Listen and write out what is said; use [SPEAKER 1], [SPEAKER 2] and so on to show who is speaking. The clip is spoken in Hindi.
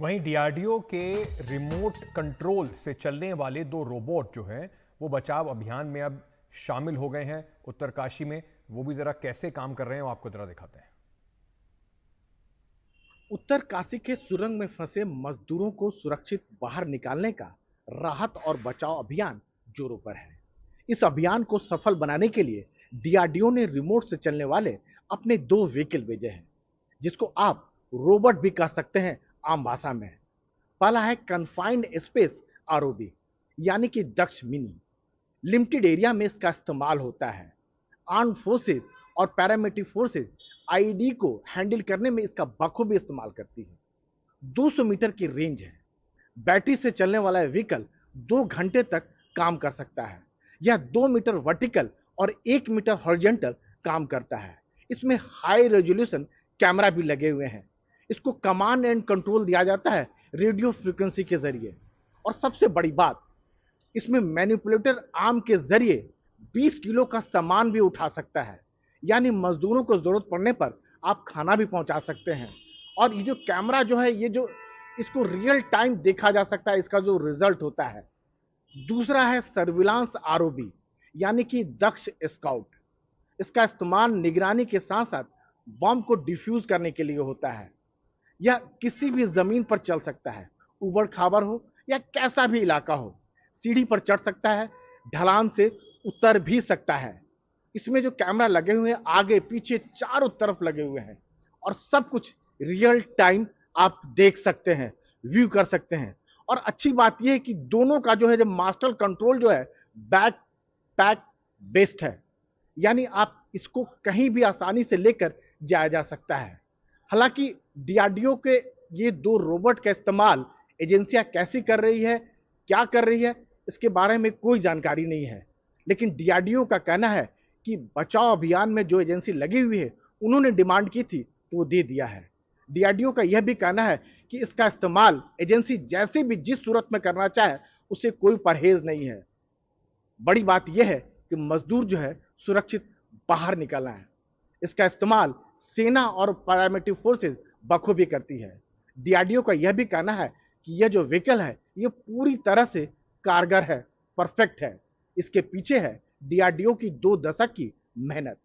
[SPEAKER 1] वहीं डीआरडीओ के रिमोट कंट्रोल से चलने वाले दो रोबोट जो हैं वो बचाव अभियान में अब शामिल हो गए हैं उत्तरकाशी में वो भी जरा कैसे काम कर रहे हैं वो आपको जरा दिखाते हैं उत्तरकाशी के सुरंग में फंसे मजदूरों को सुरक्षित बाहर निकालने का राहत और बचाव अभियान जोरों पर है इस अभियान को सफल बनाने के लिए डीआरडीओ ने रिमोट से चलने वाले अपने दो व्हीकल भेजे हैं जिसको आप रोबोट भी कह सकते हैं आम भाषा में पहला है कन्फाइंड स्पेस आर यानी कि दक्ष मिनी लिमिटेड एरिया में इसका इस्तेमाल होता है आर्म फोर्सेस और पैरामिलिट्री फोर्सेस आईडी को हैंडल करने में इसका बखूबी इस्तेमाल करती है 200 मीटर की रेंज है बैटरी से चलने वाला व्हीकल दो घंटे तक काम कर सकता है यह दो मीटर वर्टिकल और एक मीटर हॉरिजेंटल काम करता है इसमें हाई रेजोल्यूशन कैमरा भी लगे हुए हैं इसको कमांड एंड कंट्रोल दिया जाता है रेडियो फ्रिक्वेंसी के जरिए और सबसे बड़ी बात इसमें मैनिपुलेटर आर्म के जरिए 20 किलो का सामान भी उठा सकता है यानी मजदूरों को ज़रूरत पड़ने पर आप खाना भी पहुंचा सकते हैं और ये जो कैमरा जो है ये जो इसको रियल टाइम देखा जा सकता है इसका जो रिजल्ट होता है दूसरा है सर्विलांस आर यानी कि दक्ष स्काउट इसका इस्तेमाल निगरानी के साथ साथ बॉम्ब को डिफ्यूज करने के लिए होता है यह किसी भी जमीन पर चल सकता है उबड़ खाबर हो या कैसा भी इलाका हो सीढ़ी पर चढ़ सकता है ढलान से उतर भी सकता है इसमें जो कैमरा लगे हुए हैं आगे पीछे चारों तरफ लगे हुए हैं और सब कुछ रियल टाइम आप देख सकते हैं व्यू कर सकते हैं और अच्छी बात यह है कि दोनों का जो है जो मास्टर कंट्रोल जो है बैक पैक बेस्ड है यानी आप इसको कहीं भी आसानी से लेकर जाया जा सकता है हालांकि डीआरडीओ के ये दो रोबोट का इस्तेमाल एजेंसियां कैसी कर रही है क्या कर रही है इसके बारे में कोई जानकारी नहीं है लेकिन डीआरडीओ का कहना है कि बचाव अभियान में जो एजेंसी लगी हुई है उन्होंने डिमांड की थी तो वो दे दिया है डीआरडीओ का यह भी कहना है कि इसका इस्तेमाल एजेंसी जैसे भी जिस सूरत में करना चाहे उसे कोई परहेज नहीं है बड़ी बात यह है कि मजदूर जो है सुरक्षित बाहर निकलना है इसका इस्तेमाल सेना और पैरामिलिट्री फोर्सेज बखूबी करती है डीआरडीओ का यह भी कहना है कि यह जो व्हीकल है यह पूरी तरह से कारगर है परफेक्ट है इसके पीछे है डीआरडीओ की दो दशक की मेहनत